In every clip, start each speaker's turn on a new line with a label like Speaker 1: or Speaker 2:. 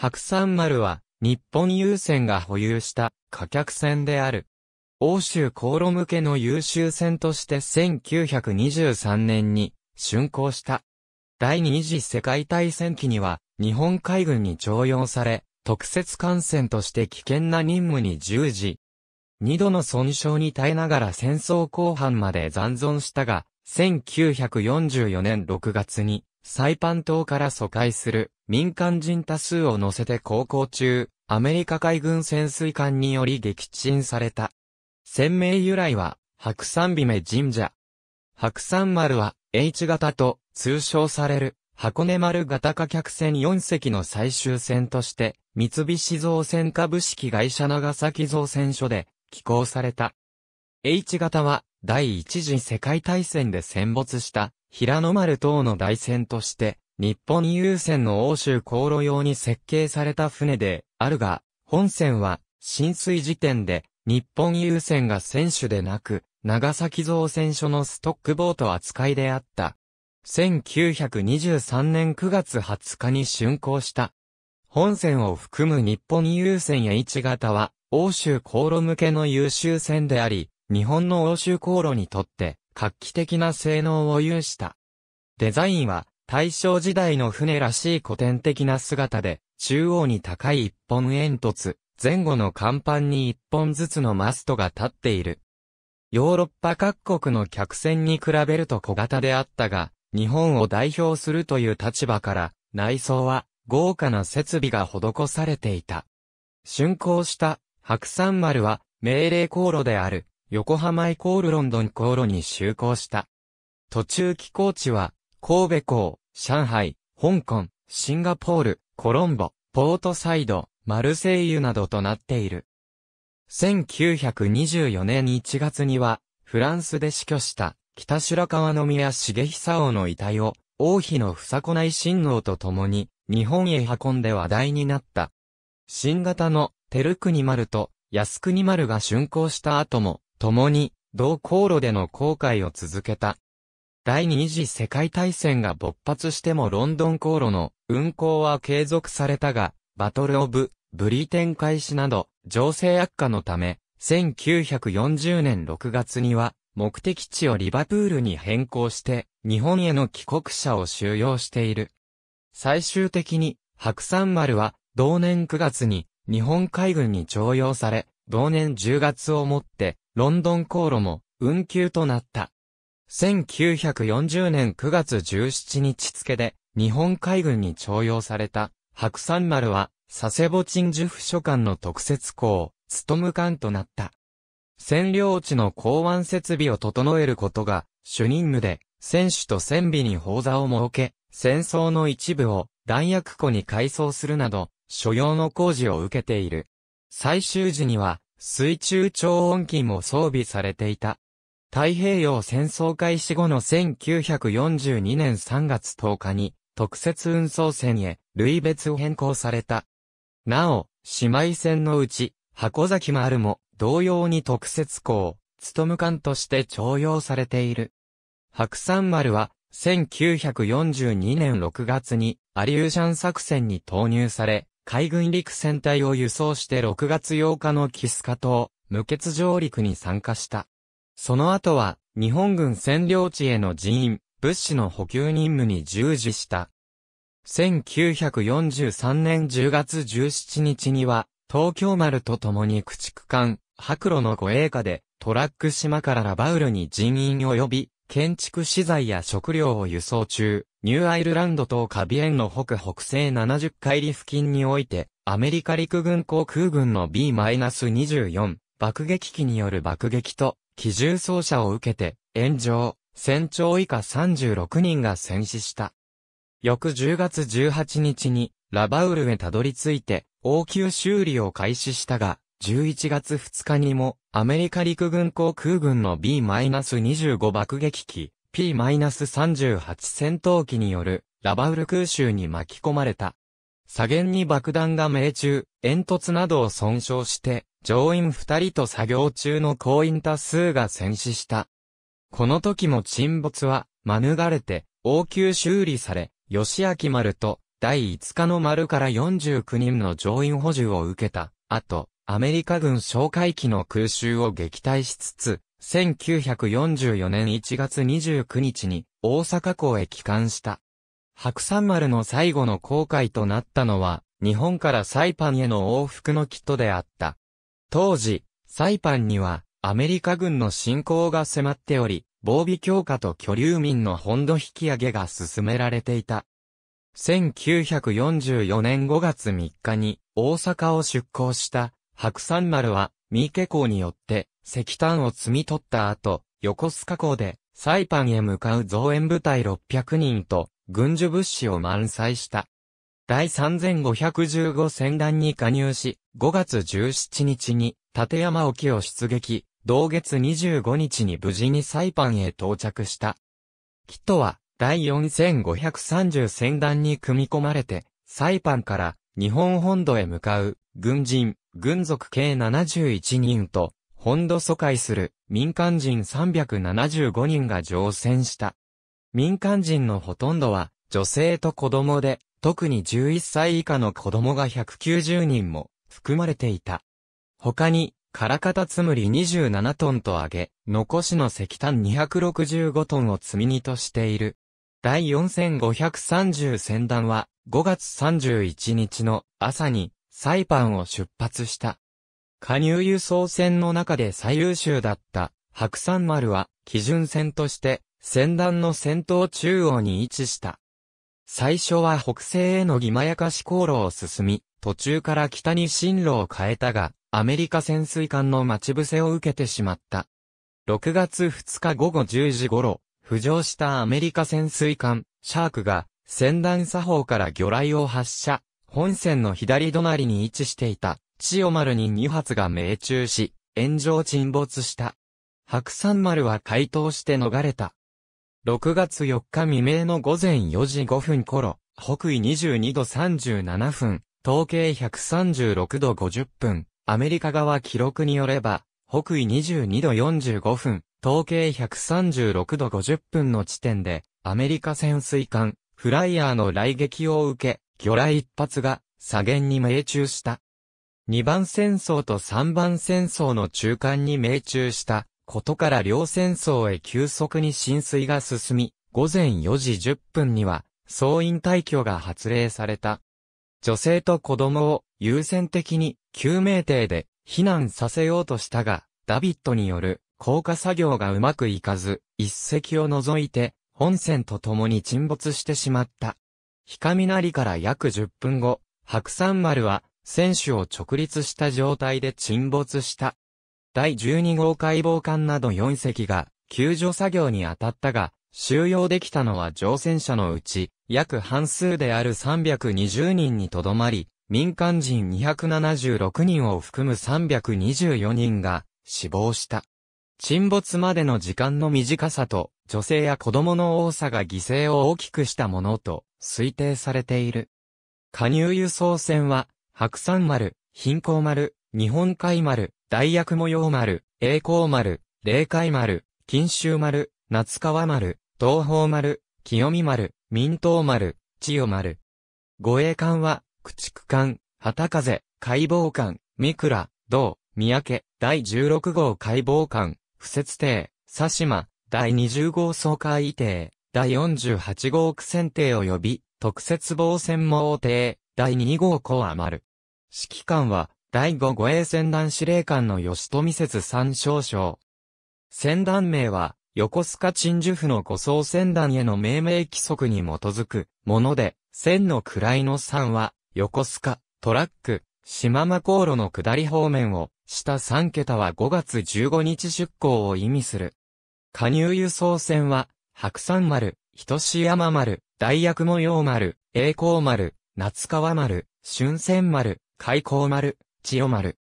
Speaker 1: 白山丸は、日本郵船が保有した貨客船である。欧州航路向けの優秀船として1923年に竣工した。第二次世界大戦期には日本海軍に徴用され、特設艦船として危険な任務に従事。二度の損傷に耐えながら戦争後半まで残存したが、1944年6月にサイパン島から疎開する民間人多数を乗せて航行中、アメリカ海軍潜水艦により撃沈された。船名由来は、白山姫神社。白山丸は、H 型と通称される、箱根丸型貨客船4隻の最終船として、三菱造船株式会社長崎造船所で、寄港された。H 型は、第一次世界大戦で戦没した、平野丸等の大船として、日本郵船の欧州航路用に設計された船であるが、本船は浸水時点で日本郵船が船主でなく、長崎造船所のストックボート扱いであった。1923年9月20日に竣工した。本船を含む日本郵船や1型は、欧州航路向けの優秀船であり、日本の欧州航路にとって、画期的な性能を有した。デザインは、大正時代の船らしい古典的な姿で、中央に高い一本煙突、前後の甲板に一本ずつのマストが立っている。ヨーロッパ各国の客船に比べると小型であったが、日本を代表するという立場から、内装は豪華な設備が施されていた。竣工した白山丸は命令航路である横浜イコールロンドン航路に就航した。途中寄港地は神戸港、上海、香港、シンガポール、コロンボ、ポートサイド、マルセイユなどとなっている。1924年1月には、フランスで死去した北白川宮重久王の遺体を、王妃のこな内親王と共に、日本へ運んで話題になった。新型の、テルクニマルと、ニ国丸が竣工した後も、共に、同航路での航海を続けた。第二次世界大戦が勃発してもロンドン航路の運航は継続されたが、バトル・オブ・ブリーテン開始など、情勢悪化のため、1940年6月には、目的地をリバプールに変更して、日本への帰国者を収容している。最終的に、白山丸は、同年9月に、日本海軍に徴用され、同年10月をもって、ロンドン航路も、運休となった。1940年9月17日付で、日本海軍に徴用された、白山丸は、佐世保鎮守府所管の特設校、務官となった。占領地の港湾設備を整えることが、主任務で、選手と船尾に砲座を設け、戦争の一部を弾薬庫に改装するなど、所要の工事を受けている。最終時には、水中超音機も装備されていた。太平洋戦争開始後の1942年3月10日に、特設運送船へ、類別変更された。なお、姉妹船のうち、箱崎丸も、同様に特設港、務官として徴用されている。白山丸は、1942年6月に、アリューシャン作戦に投入され、海軍陸戦隊を輸送して6月8日のキスカ島、無欠上陸に参加した。その後は、日本軍占領地への人員、物資の補給任務に従事した。1943年10月17日には、東京丸と共に駆逐艦、白露の護衛下で、トラック島からラバウルに人員を呼び、建築資材や食料を輸送中、ニューアイルランド島カビエンの北北西70海里付近において、アメリカ陸軍航空軍の B-24 爆撃機による爆撃と機銃掃射を受けて、炎上、船長以下36人が戦死した。翌10月18日に、ラバウルへたどり着いて、応急修理を開始したが、11月2日にも、アメリカ陸軍航空軍の B-25 爆撃機、P-38 戦闘機による、ラバウル空襲に巻き込まれた。左舷に爆弾が命中、煙突などを損傷して、乗員二人と作業中の行員多数が戦死した。この時も沈没は、免れて、応急修理され、吉明丸と、第5日の丸から49人の乗員補充を受けた。あと、アメリカ軍哨戒機の空襲を撃退しつつ、1944年1月29日に大阪港へ帰還した。白山丸の最後の航海となったのは、日本からサイパンへの往復のキットであった。当時、サイパンには、アメリカ軍の侵攻が迫っており、防備強化と居留民の本土引き上げが進められていた。1944年5月3日に大阪を出港した白山丸は三池港によって石炭を積み取った後、横須賀港でサイパンへ向かう増援部隊600人と軍需物資を満載した。第3515戦団に加入し、5月17日に立山沖を出撃、同月25日に無事にサイパンへ到着した。キットは第4530戦団に組み込まれて、サイパンから日本本土へ向かう軍人、軍属計71人と、本土疎開する民間人375人が乗船した。民間人のほとんどは女性と子供で、特に11歳以下の子供が190人も含まれていた。他に、カラカタツムリ27トンと上げ、残しの石炭265トンを積み荷としている。第4530船団は5月31日の朝にサイパンを出発した。加入輸送船の中で最優秀だった白山丸は基準船として戦団の戦闘中央に位置した。最初は北西へのぎまやかし航路を進み、途中から北に進路を変えたが、アメリカ潜水艦の待ち伏せを受けてしまった。6月2日午後10時頃、浮上したアメリカ潜水艦、シャークが、船団作法から魚雷を発射、本船の左隣に位置していた、千代丸に2発が命中し、炎上沈没した。白山丸は解凍して逃れた。6月4日未明の午前4時5分頃、北緯22度37分、統計136度50分、アメリカ側記録によれば、北緯22度45分、統計136度50分の地点で、アメリカ潜水艦、フライヤーの雷撃を受け、魚雷一発が、左舷に命中した。2番戦争と3番戦争の中間に命中したことから両戦争へ急速に浸水が進み、午前4時10分には、総員退去が発令された。女性と子供を優先的に救命艇で避難させようとしたが、ダビットによる降下作業がうまくいかず、一隻を除いて、本船と共に沈没してしまった。ひかみなりから約10分後、白山丸は、船首を直立した状態で沈没した。第12号解剖艦など4隻が救助作業に当たったが、収容できたのは乗船者のうち、約半数である320人にとどまり、民間人276人を含む324人が死亡した。沈没までの時間の短さと、女性や子供の多さが犠牲を大きくしたものと推定されている。加入輸送船は、白山丸、貧困丸、日本海丸、大役模様丸、栄光丸、霊界丸、金州丸、夏川丸、東方丸、清見丸、民東丸、千代丸。護衛艦は、駆逐艦、旗風、解剖艦、三倉、道、三宅、第16号解剖艦、不設艇、佐島、第20号総海艇、第48号苦戦艇及び、特設防戦網艇、第2号コア丸。指揮官は、第五護衛船団司令官の吉富節三少将。船団名は、横須賀鎮守府の護送船団への命名規則に基づくもので、線の位の3は、横須賀、トラック、島間航路の下り方面を、下3桁は5月15日出港を意味する。加入輸送船は、白山丸、人志山丸、大役模様丸、栄光丸、夏川丸、春戦丸、開港丸、千代丸。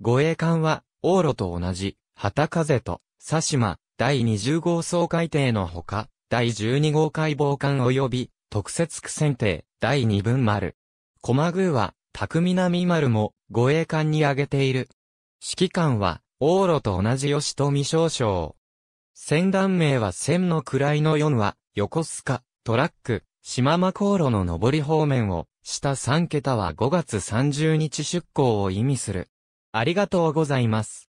Speaker 1: 護衛艦は、往路と同じ、旗風と、佐島、第20号総海艇のほか、第12号海防艦及び、特設区船艇、第2分丸。駒宮は、匠南丸も、護衛艦に挙げている。指揮官は、往路と同じ吉富少将。船団名は千の位の4は、横須賀、トラック、島間航路の上り方面を、下3桁は5月30日出港を意味する。ありがとうございます。